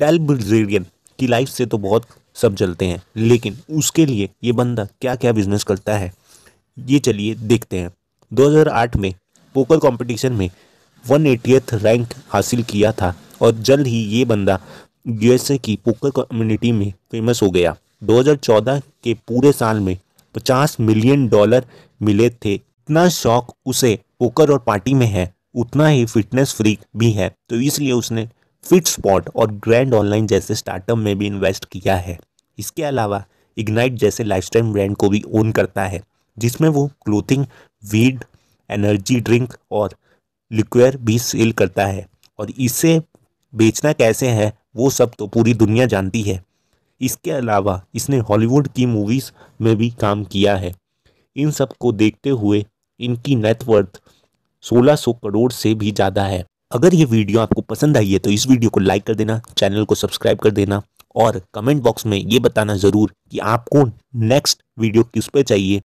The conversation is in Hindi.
डेल ब्रजेरियन की लाइफ से तो बहुत सब चलते हैं लेकिन उसके लिए ये बंदा क्या क्या बिजनेस करता है ये चलिए देखते हैं 2008 में पोकर कंपटीशन में वन एटीएथ रैंक हासिल किया था और जल्द ही ये बंदा यूएसए की पोकर कम्युनिटी में फेमस हो गया 2014 के पूरे साल में 50 मिलियन डॉलर मिले थे इतना शौक उसे पोकर और पार्टी में है उतना ही फिटनेस फ्रीक भी है तो इसलिए उसने फिट स्पॉट और ग्रैंड ऑनलाइन जैसे स्टार्टअप में भी इन्वेस्ट किया है इसके अलावा इग्नाइट जैसे लाइफस्टाइल ब्रांड को भी ओन करता है जिसमें वो क्लोथिंग वीड एनर्जी ड्रिंक और लिक्वेर भी सेल करता है और इसे बेचना कैसे है वो सब तो पूरी दुनिया जानती है इसके अलावा इसने हॉलीवुड की मूवीज़ में भी काम किया है इन सब को देखते हुए इनकी नेटवर्थ 1600 करोड़ से भी ज़्यादा है अगर ये वीडियो आपको पसंद आई है तो इस वीडियो को लाइक कर देना चैनल को सब्सक्राइब कर देना और कमेंट बॉक्स में ये बताना ज़रूर कि आपको नेक्स्ट वीडियो किस पर चाहिए